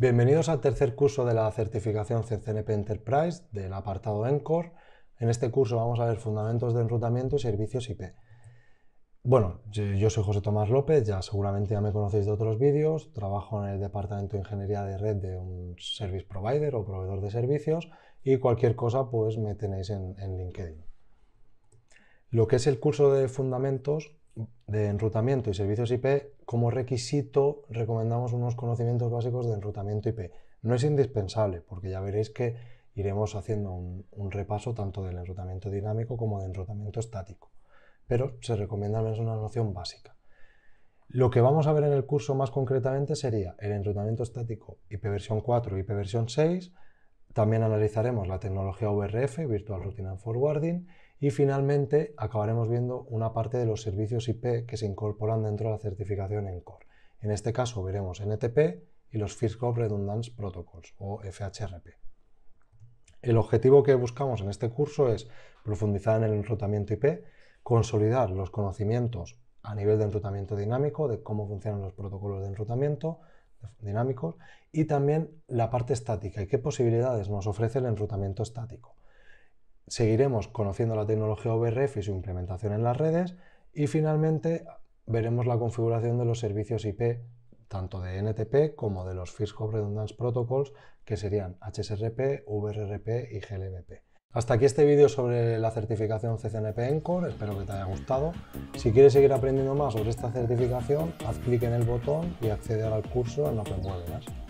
Bienvenidos al tercer curso de la certificación CCNP Enterprise del apartado ENCORE. En este curso vamos a ver fundamentos de enrutamiento y servicios IP. Bueno, yo soy José Tomás López, ya seguramente ya me conocéis de otros vídeos, trabajo en el departamento de ingeniería de red de un service provider o proveedor de servicios y cualquier cosa pues me tenéis en, en LinkedIn. Lo que es el curso de fundamentos de enrutamiento y servicios IP, como requisito recomendamos unos conocimientos básicos de enrutamiento IP. No es indispensable, porque ya veréis que iremos haciendo un, repaso tanto del enrutamiento dinámico como del enrutamiento estático, pero se recomienda al menos una noción básica. Lo que vamos a ver en el curso más concretamente sería el enrutamiento estático IP versión 4 y IP 6, también analizaremos la tecnología VRF, Virtual Routine and Forwarding, y finalmente acabaremos viendo una parte de los servicios IP que se incorporan dentro de la certificación en core. En este caso veremos NTP y los fisco Redundance Protocols o FHRP. El objetivo que buscamos en este curso es profundizar en el enrutamiento IP, consolidar los conocimientos a nivel de enrutamiento dinámico de cómo funcionan los protocolos de enrutamiento, dinámicos y también la parte estática y qué posibilidades nos ofrece el enrutamiento estático. Seguiremos conociendo la tecnología VRF y su implementación en las redes y finalmente veremos la configuración de los servicios IP tanto de NTP como de los First Redundance Protocols que serían HSRP, VRRP y GLBP. Hasta aquí este vídeo sobre la certificación CCNP Encore, espero que te haya gustado. Si quieres seguir aprendiendo más sobre esta certificación, haz clic en el botón y acceder al curso en Open más.